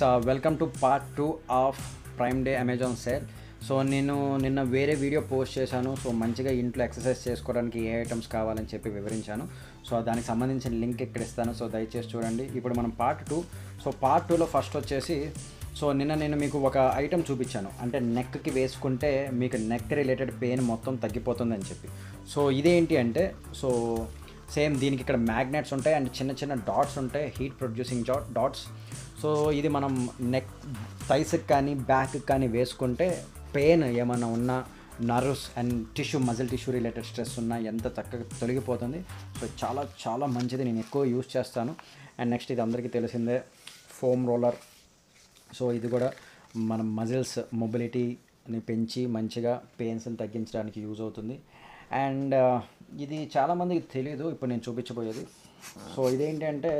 Guys welcome to part two of Prime Day Amazon sale so నేను నిన్న వేరే video post చేశాను so మంచిగా ఇంట్లో ఎక్సర్సైజ్ చేసుకోవడానికి ఏ ఐటమ్స్ కావాలని చెప్పి వివరించాను సో దానికి సంబంధించిన లింక్ ఇక్కడ ఇస్తాను సో దయచేసి చూడండి ఇప్పుడు మనం పార్ట్ టూ సో పార్ట్ టూలో ఫస్ట్ వచ్చేసి సో నిన్న నేను మీకు ఒక ఐటమ్ చూపించాను అంటే నెక్కి వేసుకుంటే మీకు నెక్ రిలేటెడ్ పెయిన్ మొత్తం తగ్గిపోతుందని చెప్పి సో ఇదేంటి అంటే సో సేమ్ దీనికి ఇక్కడ మ్యాగ్నెట్స్ ఉంటాయి అండ్ చిన్న చిన్న డాట్స్ ఉంటాయి హీట్ ప్రొడ్యూసింగ్ డాట్స్ సో ఇది మనం నెక్ సైజ్కి కానీ బ్యాక్కి కానీ వేసుకుంటే పెయిన్ ఏమైనా ఉన్నా nerves and tissue muscle tissue related stress ఉన్నా ఎంత చక్కగా తొలగిపోతుంది సో చాలా చాలా మంచిది నేను ఎక్కువ యూస్ చేస్తాను అండ్ నెక్స్ట్ ఇది అందరికీ తెలిసిందే ఫోమ్ రోలర్ సో ఇది కూడా మన మజిల్స్ మొబిలిటీని పెంచి మంచిగా పెయిన్స్ని తగ్గించడానికి యూజ్ అవుతుంది అండ్ uh, ఇది చాలామందికి తెలియదు ఇప్పుడు నేను చూపించబోయేది సో ఇదేంటంటే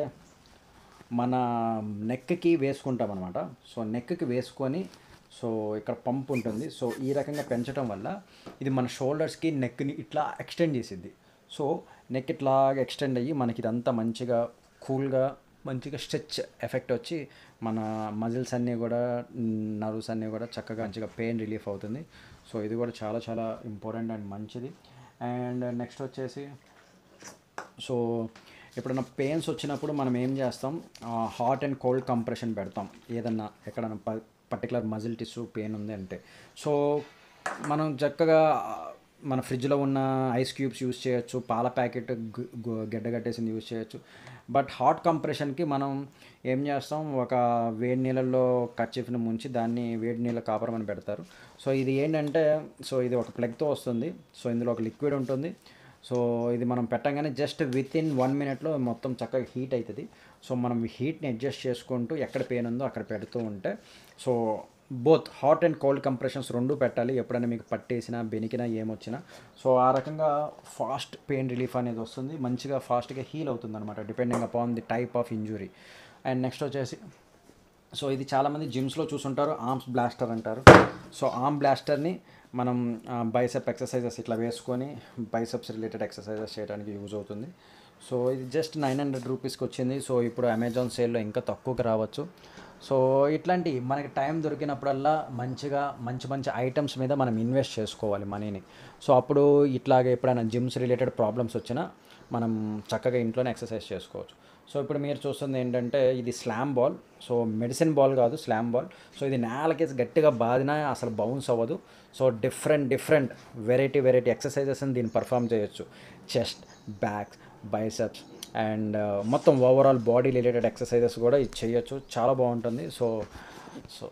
మన నెక్కి వేసుకుంటాం అనమాట సో నెక్కి వేసుకొని సో ఇక్కడ పంప్ ఉంటుంది సో ఈ రకంగా పెంచడం వల్ల ఇది మన షోల్డర్స్కి నెక్ని ఇట్లా ఎక్స్టెండ్ చేసిద్ది సో నెక్ ఇట్లాగా ఎక్స్టెండ్ అయ్యి మనకి ఇదంతా మంచిగా కూల్గా మంచిగా స్ట్రెచ్ ఎఫెక్ట్ వచ్చి మన మజిల్స్ అన్నీ కూడా నర్వ్స్ అన్నీ కూడా చక్కగా మంచిగా పెయిన్ రిలీఫ్ అవుతుంది సో ఇది కూడా చాలా చాలా ఇంపార్టెంట్ అండ్ మంచిది అండ్ నెక్స్ట్ వచ్చేసి సో ఎప్పుడైనా పెయిన్స్ వచ్చినప్పుడు మనం ఏం చేస్తాం హాట్ అండ్ కోల్డ్ కంప్రెషన్ పెడతాం ఏదన్నా ఎక్కడన్నా ప పర్టికులర్ మజిల్ టిష్యూ పెయిన్ ఉంది అంటే సో మనం చక్కగా మన ఫ్రిడ్జ్లో ఉన్న ఐస్ క్యూబ్స్ యూజ్ చేయొచ్చు పాల ప్యాకెట్ గడ్డగట్టేసింది యూజ్ చేయొచ్చు బట్ హాట్ కంప్రెషన్కి మనం ఏం చేస్తాం ఒక వేడి నీళ్ళల్లో కచ్చిఫ్ని ముంచి దాన్ని వేడి నీళ్ళ కాపరం అని పెడతారు సో ఇది ఏంటంటే సో ఇది ఒక ప్లగ్తో వస్తుంది సో ఇందులో ఒక లిక్విడ్ ఉంటుంది సో ఇది మనం పెట్టగానే జస్ట్ విత్ ఇన్ వన్ మినిట్లో మొత్తం చక్కగా హీట్ అవుతుంది సో మనం హీట్ని అడ్జస్ట్ చేసుకుంటూ ఎక్కడ పెయిన్ ఉందో అక్కడ పెడుతూ ఉంటే so both hot and cold compressions రెండు పెట్టాలి ఎప్పుడైనా మీకు పట్టేసినా బెనికినా ఏమొచ్చినా సో ఆ రకంగా ఫాస్ట్ పెయిన్ రిలీఫ్ అనేది వస్తుంది మంచిగా ఫాస్ట్గా హీల్ అవుతుంది అనమాట depending upon the type of injury and next వచ్చేసి సో ఇది చాలామంది జిమ్స్లో చూసుంటారు ఆర్మ్స్ బ్లాస్టర్ అంటారు సో ఆర్మ్ బ్లాస్టర్ని మనం బైసెప్ ఎక్సర్సైజెస్ ఇట్లా వేసుకొని బైసెప్స్ రిలేటెడ్ ఎక్సర్సైజెస్ చేయడానికి యూజ్ అవుతుంది సో ఇది జస్ట్ నైన్ హండ్రెడ్ రూపీస్కి వచ్చింది సో ఇప్పుడు అమెజాన్ సేల్లో ఇంకా తక్కువకి రావచ్చు సో ఇట్లాంటి మనకి టైం దొరికినప్పుడల్లా మంచిగా మంచి మంచి ఐటమ్స్ మీద మనం ఇన్వెస్ట్ చేసుకోవాలి మనీని సో అప్పుడు ఇట్లాగే ఎప్పుడైనా జిమ్స్ రిలేటెడ్ ప్రాబ్లమ్స్ వచ్చినా మనం చక్కగా ఇంట్లోనే ఎక్సర్సైజ్ చేసుకోవచ్చు సో ఇప్పుడు మీరు చూస్తుంది ఏంటంటే ఇది slam ball so medicine ball కాదు స్లామ్ బాల్ సో ఇది నేలకి గట్టిగా బాధినా అసలు బౌన్స్ అవ్వదు so different different variety variety ఎక్సర్సైజెస్ని దీన్ని పర్ఫామ్ చేయొచ్చు చెస్ట్ బ్యాక్స్ బైసెప్స్ అండ్ మొత్తం ఓవరాల్ బాడీ రిలేటెడ్ ఎక్సర్సైజెస్ కూడా ఇది చేయొచ్చు చాలా బాగుంటుంది సో సో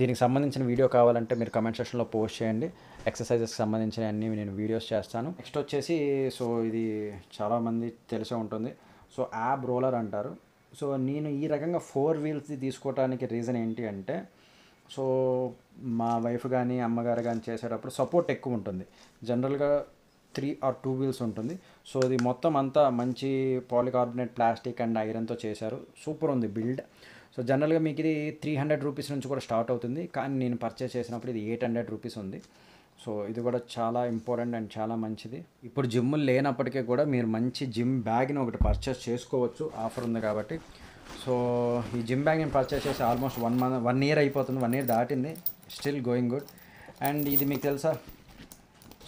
దీనికి సంబంధించిన వీడియో కావాలంటే మీరు కమెంట్ సెక్షన్లో పోస్ట్ చేయండి ఎక్సర్సైజెస్కి సంబంధించిన అన్ని నేను వీడియోస్ చేస్తాను నెక్స్ట్ వచ్చేసి సో ఇది చాలామంది తెలిసే ఉంటుంది సో యాబ్ రోలర్ అంటారు సో నేను ఈ రకంగా ఫోర్ వీల్స్ది తీసుకోవడానికి రీజన్ ఏంటి అంటే సో మా వైఫ్ కానీ అమ్మగారు కానీ చేసేటప్పుడు సపోర్ట్ ఎక్కువ ఉంటుంది జనరల్గా త్రీ ఆర్ టూ వీల్స్ ఉంటుంది సో ఇది మొత్తం అంతా మంచి పాలికార్బొనేట్ ప్లాస్టిక్ అండ్ ఐరన్తో చేశారు సూపర్ ఉంది బిల్డ్ సో జనరల్గా మీకు ఇది త్రీ హండ్రెడ్ రూపీస్ నుంచి కూడా స్టార్ట్ అవుతుంది కానీ నేను పర్చేస్ చేసినప్పుడు ఇది ఎయిట్ హండ్రెడ్ రూపీస్ ఉంది సో ఇది కూడా చాలా ఇంపార్టెంట్ అండ్ చాలా మంచిది ఇప్పుడు జిమ్ లేనప్పటికీ కూడా మీరు మంచి జిమ్ బ్యాగ్ని ఒకటి పర్చేస్ చేసుకోవచ్చు ఆఫర్ ఉంది కాబట్టి సో ఈ జిమ్ బ్యాగ్ నేను పర్చేస్ చేసి almost one month one year అయిపోతుంది వన్ ఇయర్ దాటింది స్టిల్ గోయింగ్ గుడ్ అండ్ ఇది మీకు తెలుసా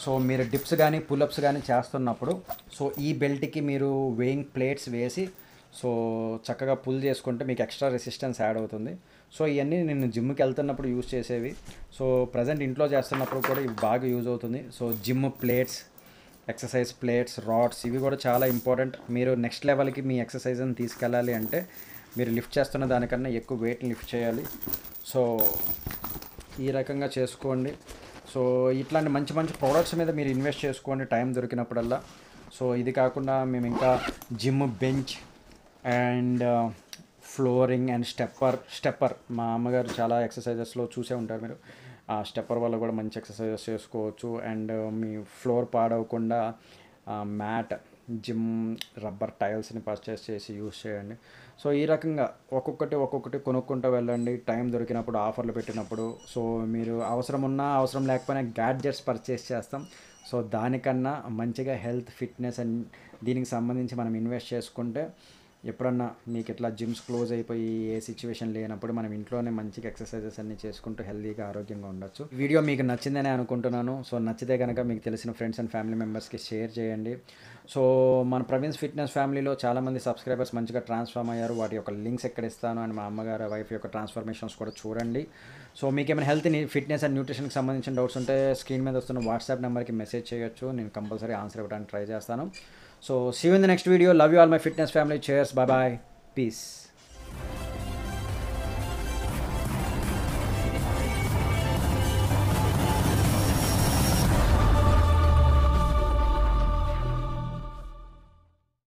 సో మీరు డిప్స్ కానీ పులప్స్ కానీ చేస్తున్నప్పుడు సో ఈ బెల్ట్కి మీరు వేయింగ్ ప్లేట్స్ వేసి సో చక్కగా పుల్ చేసుకుంటే మీకు ఎక్స్ట్రా రెసిస్టెన్స్ యాడ్ అవుతుంది సో ఇవన్నీ నేను జిమ్కి వెళ్తున్నప్పుడు యూజ్ చేసేవి సో ప్రజెంట్ ఇంట్లో చేస్తున్నప్పుడు కూడా ఇవి బాగా యూజ్ అవుతుంది so gym plates exercise plates rods ఇవి కూడా చాలా ఇంపార్టెంట్ మీరు నెక్స్ట్ లెవెల్కి మీ ఎక్సర్సైజ్ని తీసుకెళ్ళాలి అంటే మీరు లిఫ్ట్ చేస్తున్న దానికన్నా ఎక్కువ వెయిట్ని లిఫ్ట్ చేయాలి సో ఈ రకంగా చేసుకోండి సో ఇట్లాంటి మంచి మంచి ప్రోడక్ట్స్ మీద మీరు ఇన్వెస్ట్ చేసుకోండి టైం దొరికినప్పుడల్లా సో ఇది కాకుండా మేము ఇంకా gym bench and flooring and stepper stepper మా అమ్మగారు చాలా ఎక్సర్సైజెస్లో చూసే ఉంటారు మీరు ఆ స్టెప్పర్ వల్ల కూడా మంచి ఎక్సర్సైజెస్ చేసుకోవచ్చు అండ్ మీ ఫ్లోర్ పాడవకుండా మ్యాట్ జిమ్ రబ్బర్ టైల్స్ని పర్చేస్ చేసి యూస్ చేయండి సో ఈ రకంగా ఒక్కొక్కటి ఒక్కొక్కటి కొనుక్కుంటూ వెళ్ళండి టైం దొరికినప్పుడు ఆఫర్లు పెట్టినప్పుడు సో మీరు అవసరం ఉన్నా అవసరం లేకపోయినా గ్యాడ్జెట్స్ పర్చేస్ చేస్తాం సో దానికన్నా మంచిగా హెల్త్ ఫిట్నెస్ అండ్ దీనికి సంబంధించి మనం ఇన్వెస్ట్ చేసుకుంటే ఎప్పుడన్నా మీకు ఇట్లా జిమ్స్ క్లోజ్ అయిపోయి ఏ సిచ్యువేషన్ లేనప్పుడు మనం ఇంట్లోనే మంచిగా ఎక్సర్సైజెస్ అన్ని చేసుకుంటూ హెల్దీగా ఆరోగ్యంగా ఉండొచ్చు వీడియో మీకు నచ్చిందని అనుకుంటున్నాను సో నచ్చితే కనుక మీకు తెలిసిన ఫ్రెండ్స్ అండ్ ఫ్యామిలీ మెంబర్స్కి షేర్ చేయండి సో మన ప్రవీణ్స్ ఫిట్నెస్ ఫ్యామిలీలో చాలామంది సబ్స్క్రైబర్స్ మంచిగా ట్రాన్స్ఫార్మ్ అయ్యారు వాటి యొక్క లింక్స్ ఎక్కడ ఇస్తాను అని మా అమ్మగారు వైఫ్ యొక్క ట్రాన్స్ఫర్మేషన్స్ కూడా చూడండి సో మీకు ఏమైనా హెల్త్ ఫిట్నెస్ అండ్ న్యూట్రిషన్కి సంబంధించిన డౌట్స్ ఉంటే స్క్రీన్ మీద వస్తున్న వాట్సాప్ నెంబర్కి మెసేజ్ చేయొచ్చు నేను కంపల్సరీ ఆన్సర్ ఇవ్వడానికి ట్రై చేస్తాను So see you in the next video. Love you all my fitness family. Cheers. Bye bye. Peace.